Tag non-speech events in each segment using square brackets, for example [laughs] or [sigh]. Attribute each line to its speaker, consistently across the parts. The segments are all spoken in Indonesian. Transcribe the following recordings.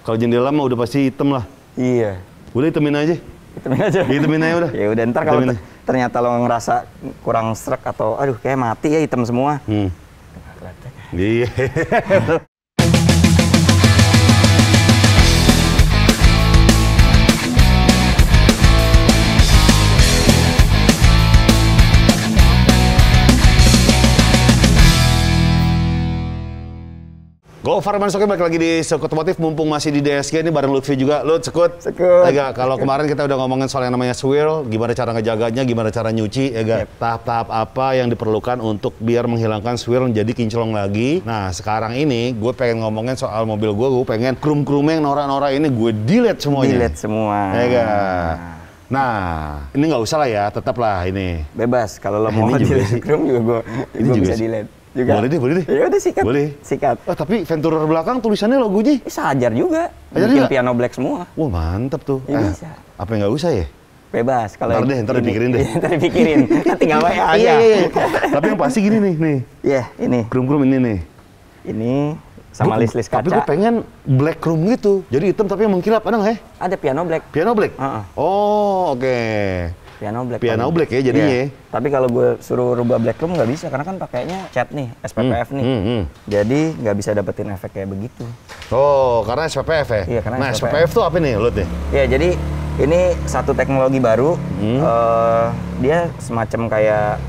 Speaker 1: Kalau jendela mah udah pasti hitam lah. Iya. Udah hitamin aja. Hitamin aja. Hitamin aja udah. [laughs] ya udah ntar kalau ternyata lo ngerasa kurang serak atau aduh kayak mati ya hitam semua. Hmm. Iya. [laughs]
Speaker 2: Farman Mansoke balik lagi di Sekut Motif mumpung masih di DSG ini bareng Lutfi juga. Lut, Sekut. Sekut. Ega, kalau kemarin kita udah ngomongin soal yang namanya swirl, gimana cara ngejaganya, gimana cara nyuci, ya Yep. Tahap-tahap apa yang diperlukan untuk biar menghilangkan swirl menjadi kinclong lagi. Nah, sekarang ini gue pengen ngomongin soal mobil gue, gue pengen krum-krum yang norak-norak ini gue delete semuanya. Delete semua. Ega. Nah, ini nggak usah lah ya, tetaplah ini. Bebas, kalau lo eh, mau delete juga, juga
Speaker 1: gue, ini juga bisa delete
Speaker 2: juga. Boleh deh, boleh deh. Ya udah sikat. Boleh. Sikat. Oh, tapi Venturer belakang tulisannya logonya. Sajar juga. ajar juga? piano black semua. Wah, oh, mantap tuh. Ya, eh, bisa. Apa yang nggak usah ya? Bebas. Kalau ntar deh, ntar dipikirin deh. [laughs] ntar dipikirin. Tinggal aja. Ah, iya, iya. iya, iya, tapi yang pasti gini nih, nih. Iya, yeah, ini. Krum-krum ini nih. Ini sama list-list kaca. Tapi gue pengen black room gitu.
Speaker 1: Jadi hitam tapi yang mengkilap, ada nggak ya? Ada piano black. Piano black? uh -uh. Oh, oke. Okay. Piano black. Piano black, black ya jadinya. Yeah. Ya. Tapi kalau gue suruh rubah black room nggak bisa karena kan pakainya cat nih, SPPF hmm. nih. Hmm, hmm. Jadi nggak bisa dapetin efek kayak begitu. Oh, karena SPPF ya? Iya, karena nah, SPPF. SPPF tuh apa nih, Lut nih? Iya, jadi ini satu teknologi baru. Hmm. Uh, dia semacam kayak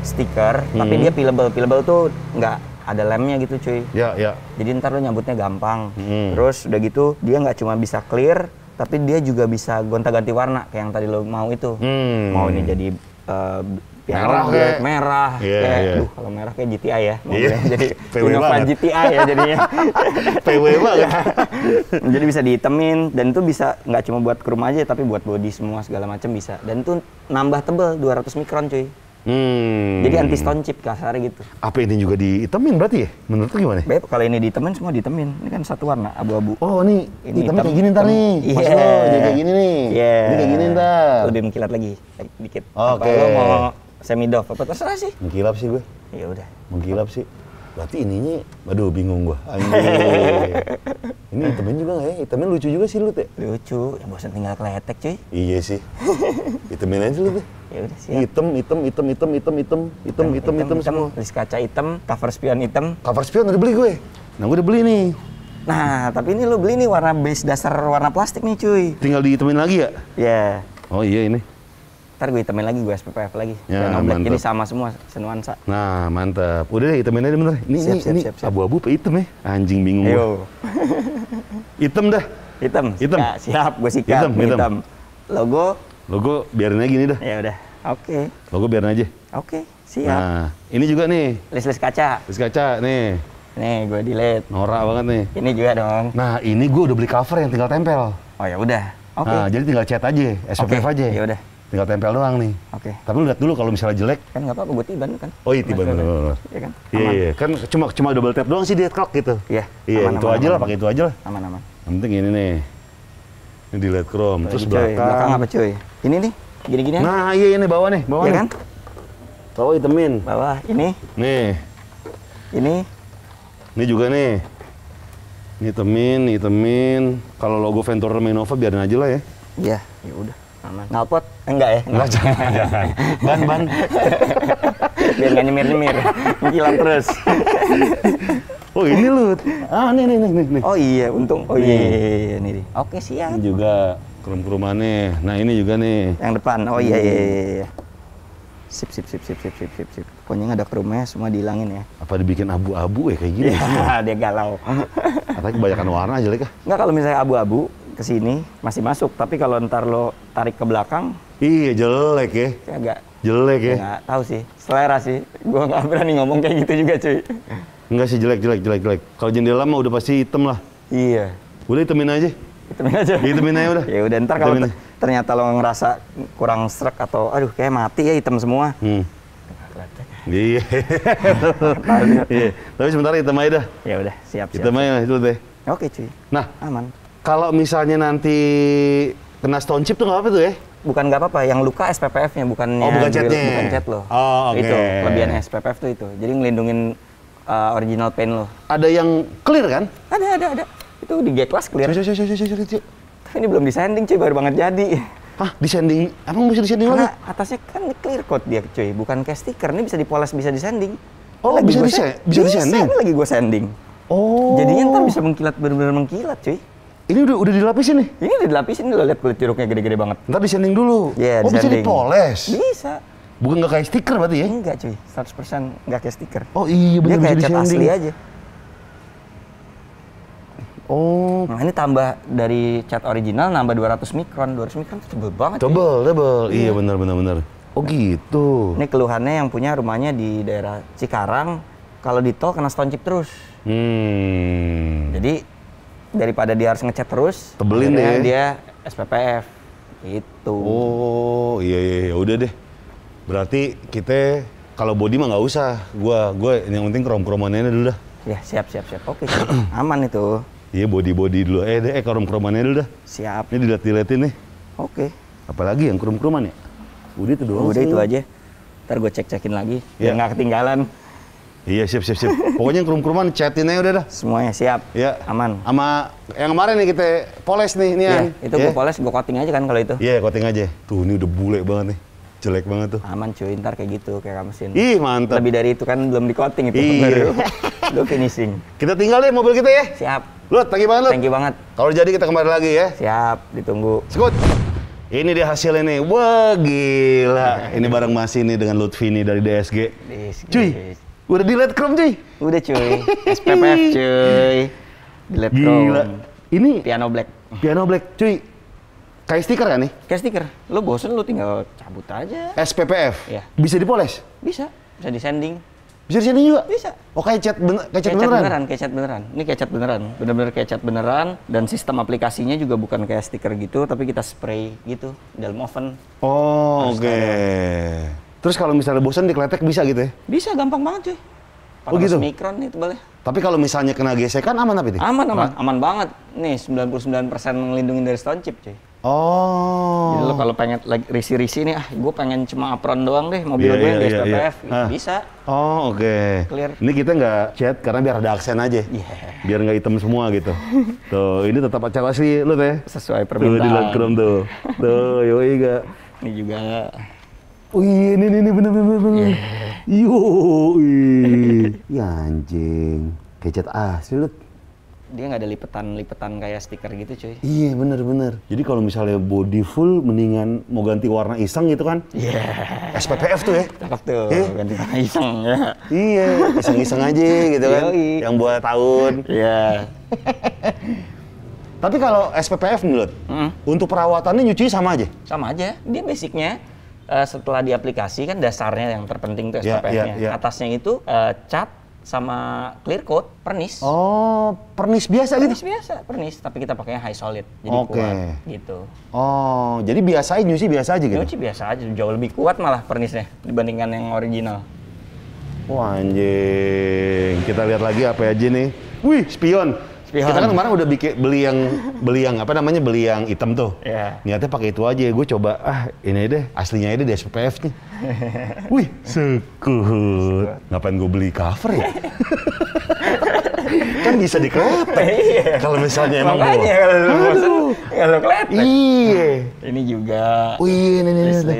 Speaker 1: stiker, hmm. tapi dia peelable. Peelable tuh nggak ada lemnya gitu cuy. Ya, ya. Jadi ntar lo nyambutnya gampang. Hmm. Terus udah gitu dia nggak cuma bisa clear, tapi dia juga bisa gonta-ganti warna kayak yang tadi lo mau itu hmm. mau ini jadi uh, merah kayak merah yeah, kayak yeah. duh kalau merah kayak GTI ya yeah. [laughs] jadi [laughs] Innova GTI ya jadinya [laughs] PW banget jadi bisa dihitemin dan itu bisa nggak cuma buat ke aja tapi buat body semua segala macam bisa dan itu nambah tebel 200 mikron cuy Hmm. Jadi anti stone chip kasar gitu. Apa ini juga ditemin? berarti ya? Menurut lu gimana? Beb, kalau ini ditemin semua ditemin. Ini kan satu warna abu-abu. Oh, ini, ini hitamnya kayak gini ntar nih. Yeah. Mas lo, jadi kayak gini nih. Yeah. Ini kayak gini ntar. Lebih mengkilat lagi dikit. Oke. Okay. Kalau mau semi doff apa terserah sih. Mengkilap sih gue. Ya udah. Mengkilap
Speaker 2: sih. Berarti ininya, aduh bingung gua.
Speaker 1: [laughs]
Speaker 2: ini temen juga gak ya? Temen lucu juga sih lu, Teh. Ya? Lucu, yang bosan tinggal kletek cuy. Iya sih. [laughs] Temen aja lu, Teh. Ya? Ya hitam, hitam, Hitam, hitam, hitam, hitam, hitam, hitam, hitam, hitam, hitam, semua.
Speaker 1: kaca hitam, cover spion hitam. Cover spion udah beli gue. Nah, gue udah beli nih. Nah, tapi ini lo beli nih warna base dasar warna plastik nih cuy. Tinggal dihitamin lagi ya? Iya. Yeah. Oh iya ini. Ntar gue hitamin lagi, gue SPPF lagi. Ya, mantap. Ini sama semua, senuansa.
Speaker 2: Nah, mantap. Udah deh, hitamin aja bener Ini, siap, ini, siap, ini siap, abu-abu apa hitam ya? Anjing bingung gue. hitam dah. Hitam? Hitam. Siap, siap gue sikat. Hitam, hitam. hitam. Logo Logo biarin aja gini dah. Ya udah. Oke. Okay. Logo biarin aja.
Speaker 1: Oke, okay, siap. Nah,
Speaker 2: ini juga nih. List-list kaca. List kaca nih. Nih, gue delete. Norak banget nih. Ini juga dong. Nah, ini gue udah beli cover yang tinggal tempel. Oh ya udah. Oke. Okay. Nah, jadi tinggal cat aja, SPF okay. aja. Ya udah. Tinggal tempel doang nih. Oke. Okay. Tapi lu lihat dulu kalau misalnya jelek. Kan nggak apa-apa, gue tiban kan. Oh iya tiban.
Speaker 1: Iya kan. Iya, iya. Kan
Speaker 2: cuma cuma double tap doang sih dia clock gitu. Iya. Iya, itu aja lah, pakai itu aja lah. Aman aman. penting ini nih. Ini di LED chrome. Terus belakang. Belakang apa cuy? Ini nih,
Speaker 1: gini-gini. Nah iya ini bawah nih, bawah. Iya nih. kan? Bawah hitamin. Bawah ini. Nih. Ini.
Speaker 2: Ini juga nih. Ini hitamin, ini hitamin. Kalau logo Ventura Minova biarin aja lah ya.
Speaker 1: Iya, ya udah. Aman. ngalpot Enggak ya? Enggak, jangan, [laughs] jangan. Ban, ban. Biar nggak nyemir-nyemir. Mengkilat terus.
Speaker 2: Oh ini lu. Ah, nih nih nih nih. Oh iya, untung. Oh iya, iya,
Speaker 1: ini. Iya, Oke, siap. Ini juga kerum kerumane. Nah, ini juga nih. Yang depan. Oh iya, hmm. iya iya iya. Sip sip sip sip sip sip sip sip. Pokoknya ada kerumnya semua dihilangin ya. Apa dibikin abu-abu ya kayak gini? Ya, [laughs] dia galau. Atau [laughs] kebanyakan warna aja ya. lah. Enggak kalau misalnya abu-abu ke sini masih masuk, tapi kalau ntar lo tarik ke belakang, iya jelek ya. Agak jelek ya. Enggak tahu sih, selera sih. Gua nggak berani ngomong kayak gitu juga, cuy.
Speaker 2: Enggak sih jelek jelek jelek jelek. Kalau jendela mah udah pasti hitam lah. Iya. Udah hitamin
Speaker 1: aja. Hitamin aja. hitamin aja udah. [laughs] ya udah ntar kalau ternyata lo ngerasa kurang serak atau aduh kayak mati ya hitam semua. Hmm. Iya. [laughs]
Speaker 2: iya. Tapi sementara hitam aja dah. Ya udah, siap, siap. Hitam aja itu deh. Oke, cuy. Nah, aman. Kalau misalnya nanti kena stone chip tuh nggak apa tuh ya? Bukan nggak apa-apa, yang luka
Speaker 1: SPPF-nya bukannya Oh, bukan catnya. Bukan cat loh. Oh, oke. Okay. Itu, kelebihan SPPF tuh itu. Jadi ngelindungin uh, original paint lo. Ada yang clear kan? Ada, ada, ada. Itu di gate clear. Cuy, cuy, cuy, cuy, cuy, Ini belum disanding cuy, baru banget jadi. Hah, disanding? Emang bisa disanding lagi? atasnya kan clear coat dia cuy, bukan kayak stiker. Ini bisa dipoles, bisa disanding. Oh, lagi bisa, gua, disa bisa, iya, disanding? Bisa, lagi gue sanding.
Speaker 2: Oh. Jadinya ntar bisa
Speaker 1: mengkilat, benar-benar mengkilat cuy. Ini udah udah dilapisin nih? Ini udah dilapisin, lo lihat kulit jeruknya gede-gede banget. Ntar disanding dulu? Iya, yeah, Oh, disanding. bisa dipoles? Bisa. Bukan nggak kayak stiker berarti ya? Enggak cuy, 100% nggak kayak stiker. Oh iya benar. Dia kayak cat asli aja. Oh. Nah ini tambah dari cat original nambah 200 mikron. 200 mikron itu tebel banget. Tebel, ya. tebel. Iya, iya
Speaker 2: benar benar benar. Oh gitu. Ini keluhannya
Speaker 1: yang punya rumahnya di daerah Cikarang. Kalau di tol kena stone chip terus. Hmm. Jadi daripada dia harus ngecat terus, tebelin deh. Dia SPPF. Itu. Oh iya, iya
Speaker 2: iya udah deh. Berarti kita kalau body mah nggak usah. Gua gua yang penting krom-kromannya dulu dah. Ya,
Speaker 1: siap siap siap. Oke, siap.
Speaker 2: [clears throat] aman itu. Iya, body-body dulu. Eh, deh, eh, krom-kromannya dulu dah. Siap. Ini dilihat-dilihatin nih. Oke. Apalagi yang krom-kroman ya?
Speaker 1: Udah itu doang. Udah itu aja. Ntar gue cek-cekin lagi, ya. nggak ketinggalan. Iya, siap, siap, siap. Pokoknya yang krum kroman chatin aja udah dah. Semuanya siap. Iya. Aman. Sama yang kemarin nih kita
Speaker 2: poles nih, nih. Iya, itu ya. gue
Speaker 1: poles, gue coating aja kan kalau itu. Iya, yeah, coating aja. Tuh, ini udah bule banget nih jelek banget tuh aman cuy ntar kayak gitu kayak mesin ih mantap lebih dari itu kan belum di coating itu baru [laughs] lu finishing kita tinggal deh mobil kita ya siap lu thank you banget lu thank you banget kalau jadi
Speaker 2: kita kembali lagi ya siap ditunggu sekut ini dia hasilnya nih. Wah gila. [laughs] Ini barang masih ini dengan Lutfi nih dari DSG. DSG. Cuy, udah di chrome cuy.
Speaker 1: Udah cuy. SPPF [laughs] cuy. Di chrome. Gila. Ini piano black. Piano black cuy Kayak stiker ya nih? Kayak stiker. Lo bosen lo tinggal cabut aja. SPPF? Iya. Bisa dipoles? Bisa. Bisa disanding. Bisa di sending juga? Bisa. Oh kayak cat, bener, kayak chat, beneran? beneran? Kayak chat beneran. Ini kayak chat beneran. Bener-bener kayak chat beneran. Dan sistem aplikasinya juga bukan kayak stiker gitu, tapi kita spray gitu dalam oven.
Speaker 2: Oh oke. Okay. Terus kalau misalnya di dikletek bisa gitu ya?
Speaker 1: Bisa, gampang banget cuy. Panas oh gitu? mikron nih tebalnya.
Speaker 2: Tapi kalau misalnya kena gesekan aman apa tapi? Aman, aman. Nah.
Speaker 1: Aman banget. Nih 99% ngelindungin dari stone chip cuy. Oh. Jadi lo kalau pengen lagi risi-risi nih, ah gue pengen cuma apron doang deh mobil yeah, gue yeah, yeah, yeah. bisa. Oh oke. Okay. Clear. Ini kita
Speaker 2: nggak chat karena biar ada aksen aja. Yeah. Biar nggak hitam semua gitu. tuh ini tetap acara sih lo teh. Sesuai permintaan. Tuh di lakrum tuh. tuh yoi gak. Ini juga. gak. Oh iya, ini, ini, ini, bener, bener, bener. Yeah. Yoi. [laughs] ya anjing. Kecet asli lo
Speaker 1: dia nggak ada lipetan-lipetan kayak stiker gitu cuy.
Speaker 2: Iya bener-bener. Jadi kalau misalnya body full mendingan mau ganti warna iseng gitu kan? Iya. Yeah. SPPF tuh ya?
Speaker 1: Cakep tuh, eh?
Speaker 2: ganti warna iseng ya. Iya, iseng-iseng aja gitu kan? Yoi.
Speaker 1: Yang buat tahun. Iya.
Speaker 2: [laughs] Tapi kalau SPPF menurut, mm. untuk perawatannya nyuci sama aja?
Speaker 1: Sama aja, dia basicnya uh, setelah diaplikasi kan dasarnya yang terpenting tuh iya, iya, SPPF-nya. Yeah, yeah, yeah. Atasnya itu uh, cat, sama clear coat pernis. Oh, pernis biasa pernis gitu. Pernis biasa, pernis, tapi kita pakainya high solid jadi okay. kuat gitu.
Speaker 2: Oh, jadi biasa aja nyuci biasa aja gitu.
Speaker 1: Nyuci biasa aja, jauh lebih kuat malah pernisnya dibandingkan yang original.
Speaker 2: Wah, anjing. Kita lihat lagi apa aja nih. Wih, spion. Spion. Kita kan kemarin udah bikin beli yang beli yang apa namanya beli yang hitam tuh. Yeah. Niatnya pakai itu aja. Gue coba ah ini deh aslinya ini deh SPF-nya. [laughs] Wih sekut. Ngapain gue beli cover ya? [laughs] kan bisa diklepek iya. kalau misalnya emang makanya kalau kalau iya nah, ini juga oh
Speaker 1: iya ini ini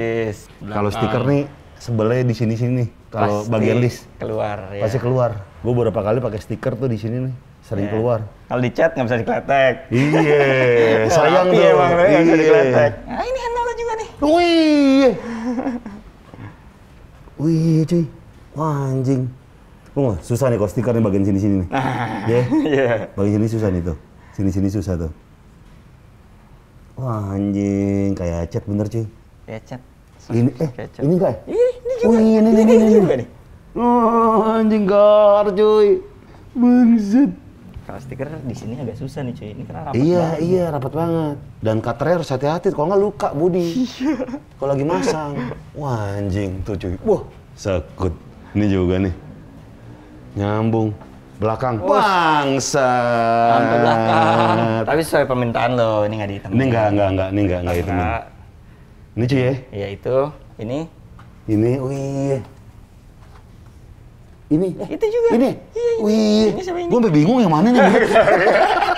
Speaker 1: kalau stiker nih
Speaker 2: sebelah di sini sini kalau bagian list keluar ya. pasti keluar gue beberapa kali pakai stiker tuh di sini nih sering yeah. keluar. Kalau di chat nggak bisa dikletek. Iya, [laughs] sayang tuh. Emang yeah. bisa iya. dikletek. Nah, ini handle juga nih. Wih. Wih, cuy. Wah, anjing. Oh susah nih kalau stikernya bagian sini-sini nih. [laughs] Ya? Iya. yeah. yeah. Bagian sini susah nih tuh. Sini-sini susah tuh. Wah, anjing. Kayak chat bener, cuy. Kayak chat. Ini
Speaker 1: eh ini kayak. Ya? Ini, ini juga. Wih, ini, ini, ini, ini, ini juga nih.
Speaker 2: Oh, anjing gar,
Speaker 1: cuy. Bangset masalah stiker di sini agak susah nih cuy. Ini karena rapat Iya, banget. iya
Speaker 2: rapat banget. Dan cuternya harus hati-hati kalau nggak luka body. Iya. kalau lagi masang. Wah, anjing tuh cuy. Wah, sekut. Ini juga nih. Nyambung belakang oh,
Speaker 1: bangsa tapi sesuai permintaan lo ini nggak ditemenin ini nggak nggak nggak ini nggak nggak ditemenin ini cuy ya Iya itu ini
Speaker 2: ini wih oh iya ini
Speaker 1: ya, itu juga ini
Speaker 2: iya, iya. wih gue sampai bingung yang mana nih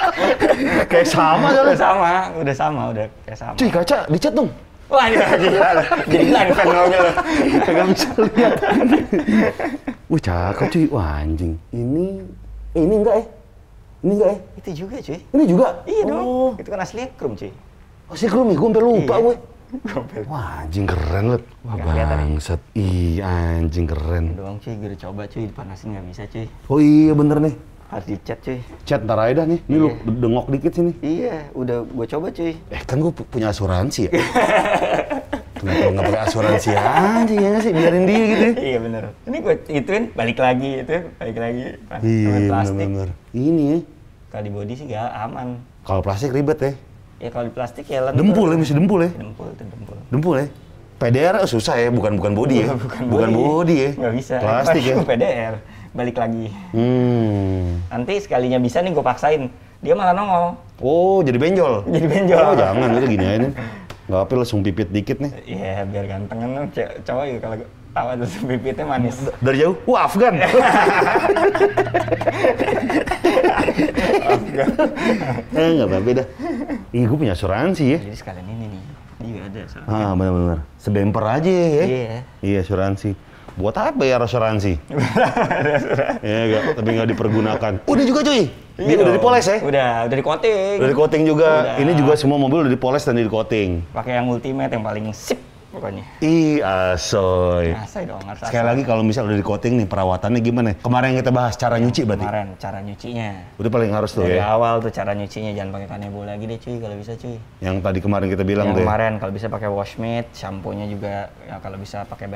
Speaker 2: [laughs] kayak sama kan sama
Speaker 1: udah sama udah kayak sama
Speaker 2: cuy kaca dicat dong
Speaker 1: Wah, ini gila loh. Jadi hilang fandomnya loh.
Speaker 2: Kagak bisa lihat. Wih, cakep cuy. Wah, anjing. Ini ini enggak eh? Ini enggak eh? Itu juga cuy. Ini juga? Iya dong. Oh.
Speaker 1: Itu kan asli krum cuy. Oh, si krum ya? Gue sampai lupa gue. Iya. Wah
Speaker 2: anjing keren lu. Wah ya? bangsat. Iya anjing keren.
Speaker 1: Doang cuy, gue udah coba cuy dipanasin nggak bisa cuy.
Speaker 2: Oh iya bener nih.
Speaker 1: Harus dicat cuy.
Speaker 2: Cat ntar aja dah nih. Ini lu iya. dengok dikit sini.
Speaker 1: Iya, udah gue coba cuy. Eh kan gue punya asuransi ya. Kenapa lu nggak pakai asuransi aja ya sih biarin dia gitu ya? Iya bener. Ini gue ituin balik lagi itu, balik lagi. iya bener, bener. Ini ya. Kalau di body sih gak aman.
Speaker 2: Kalau plastik ribet
Speaker 1: ya. Ya kalau di plastik ya lentur. Dempul ya, mesti dempul ya? Dempul itu
Speaker 2: dempul. Dempul ya? Eh? PDR susah ya, bukan bukan body ya. Bukan, [laughs] bukan body. body
Speaker 1: ya. nggak bisa. Plastik ya. [laughs] PDR balik lagi.
Speaker 2: Hmm.
Speaker 1: Nanti sekalinya bisa nih gue paksain, dia malah nongol. Oh, jadi benjol. Jadi benjol. Oh, jangan, itu gini aja
Speaker 2: nih. Gak apa langsung pipit dikit nih.
Speaker 1: Iya, biar ganteng kan cowok gitu kalau Tahu tuh bibitnya manis. Dari jauh, wah [laughs] Afgan. Afgan. eh nggak apa-apa dah.
Speaker 2: Ih, gue punya asuransi ya.
Speaker 1: Jadi sekalian ini nih. Iya ada
Speaker 2: Ah benar-benar. Sedemper aja ya, ya. Iya. Iya asuransi. Buat apa ya asuransi?
Speaker 1: [laughs]
Speaker 2: Iya enggak, tapi nggak dipergunakan. Udah juga cuy. Ini iya udah dipoles ya? Udah, udah di coating. Udah di coating juga. Udah. Ini juga semua mobil udah dipoles dan di coating.
Speaker 1: Pakai yang ultimate yang paling sip
Speaker 2: pokoknya. Ih, asoy. Asoy dong, harus Sekali lagi kalau misal udah di coating nih perawatannya gimana? Kemarin kita bahas cara nyuci berarti. Kemarin
Speaker 1: cara nyucinya.
Speaker 2: Udah paling harus tuh Dari ya.
Speaker 1: awal tuh cara nyucinya jangan pakai kanebo lagi deh cuy kalau bisa cuy.
Speaker 2: Yang tadi kemarin kita bilang yang tuh. Ya? Kemarin
Speaker 1: ya? kalau bisa pakai wash mitt, shampoo-nya juga ya kalau bisa pakai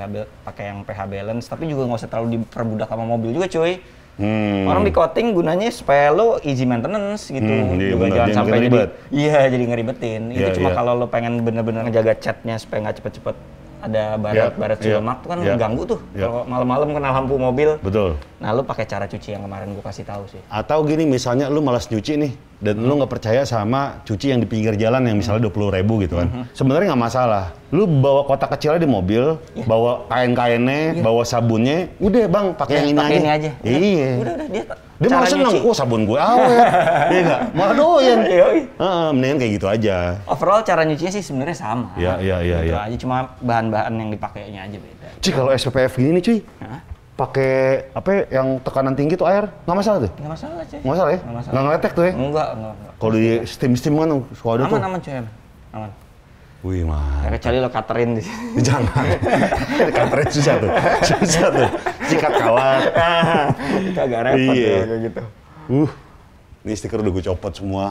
Speaker 1: pakai yang pH balance tapi juga nggak usah terlalu diperbudak sama mobil juga cuy.
Speaker 2: Hmm. Orang di
Speaker 1: coating gunanya supaya lo easy maintenance gitu. Hmm, iya, juga bener. jangan sampai jadi iya jadi ngeribetin. Yeah, itu iya, cuma yeah. kalau lo pengen bener-bener jaga catnya supaya nggak cepet-cepet ada barat yeah, barat Cilemak yeah, tuh kan yeah, ganggu tuh yeah. kalau malam-malam kena lampu mobil. Betul. Nah lu pakai cara cuci yang kemarin gue kasih tahu sih.
Speaker 2: Atau gini misalnya lu malas nyuci nih dan hmm. lu nggak percaya sama cuci yang di pinggir jalan yang misalnya dua puluh ribu gitu kan. Hmm. Sebenarnya nggak masalah. Lu bawa kotak kecilnya di mobil, yeah. bawa kain-kainnya, yeah. bawa sabunnya, udah bang pakai yeah, yang ini, pake aja. ini aja. Iya. Udah
Speaker 1: udah dia dia malah seneng,
Speaker 2: wah oh, sabun gue awet. [laughs] Iya enggak? Malah doyan. Heeh, mendingan kayak gitu aja.
Speaker 1: Overall cara nyucinya sih sebenarnya sama.
Speaker 2: Iya, iya, iya, iya. aja
Speaker 1: cuma bahan-bahan yang dipakainya aja beda. Cuy, kalau SPF gini nih, cuy. Hah? pakai apa ya, yang tekanan tinggi
Speaker 2: tuh air nggak masalah tuh
Speaker 1: nggak masalah cuy nggak masalah ya nggak ngeletek tuh ya Nggak, nggak.
Speaker 2: kalau di steam steam kan kalau
Speaker 1: ada aman, tuh aman aman cuy aman
Speaker 2: Wih, mah.
Speaker 1: Ya, cari lo katerin di sini. [laughs] Jangan. Katerin susah tuh. Susah tuh. Sikat kawat. [laughs] Kagak repot ya, iya. ya, kayak gitu.
Speaker 2: Uh, ini stiker udah gue copot semua.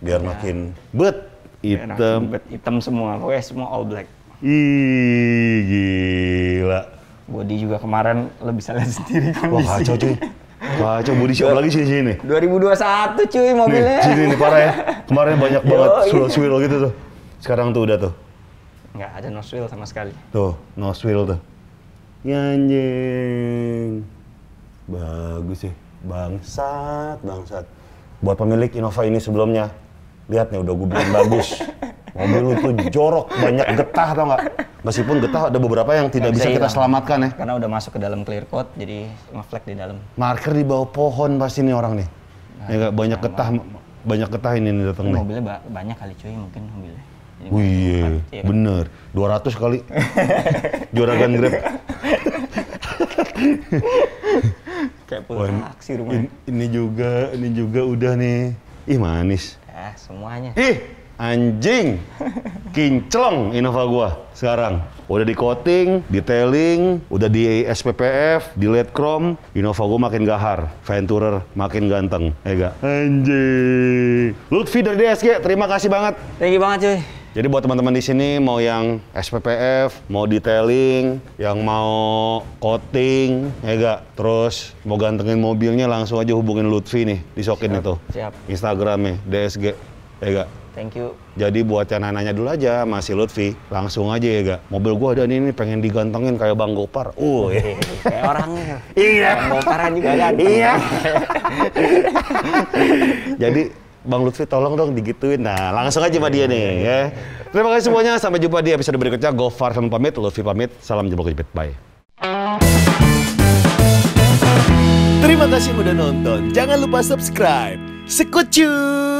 Speaker 2: Biar ya. makin
Speaker 1: bet. Hitam. Bet hitam semua. Pokoknya semua all black. Ih, gila. Body juga kemarin lo bisa lihat sendiri kondisi. Wah, kacau cuy.
Speaker 2: Wah, coba body siapa lagi sini sini. 2021 cuy mobilnya. Nih, sini nih parah ya. Kemarin banyak [laughs] banget swirl-swirl gitu tuh. Sekarang tuh udah tuh.
Speaker 1: Nggak ada no swill sama sekali.
Speaker 2: Tuh, no swill tuh. Ya anjing. Bagus sih. Bangsat, bangsat. Buat pemilik Innova ini sebelumnya, lihat nih udah gue bilang bagus. [laughs] Mobil itu jorok, banyak getah tau nggak? Meskipun getah ada beberapa yang tidak bisa, bisa kita selamatkan
Speaker 1: ya. Karena udah masuk ke dalam clear coat, jadi ngeflek di dalam.
Speaker 2: Marker di bawah pohon pasti nih orang nih. Nah, ya banyak getah, banyak getah ini nih datang nih. Mobilnya
Speaker 1: ba banyak kali cuy mungkin mobilnya. Iya, Wih, iya, iya. iya.
Speaker 2: bener. 200 kali. [laughs] Juragan Grab. Kayak pulang aksi rumah. Ini, ini juga, ini juga udah nih. Ih, manis.
Speaker 1: Ya, semuanya.
Speaker 2: Ih, anjing. Kinclong Innova gua sekarang. Udah di coating, detailing, udah di SPPF, di LED chrome, Innova gua makin gahar, Venturer makin ganteng, Ega. Anjing. Lutfi dari DSG, terima kasih banget. Thank you banget cuy. Jadi buat teman-teman di sini mau yang SPPF, mau detailing, yang mau coating, ya gak. Terus mau gantengin mobilnya langsung aja hubungin Lutfi nih, Sokin siap, itu. Siap. Instagramnya DSG, ya gak. Thank you. Jadi buat yang nanya dulu aja masih Lutfi, langsung aja ya gak. Mobil gua ada nih, nih pengen digantengin kayak Bang Gopar. Uh, ya. [laughs]
Speaker 1: kayak orangnya. Iya. Bang Goparan juga ada. Iya.
Speaker 2: [laughs] Jadi Bang Lutfi tolong dong digituin. Nah, langsung aja sama dia nih ya. Terima kasih semuanya. Sampai jumpa di episode berikutnya. Gofar Helm pamit, Lutfi pamit. Salam jempol kejepit. Bye. Terima kasih sudah nonton. Jangan lupa subscribe. Sekucuk!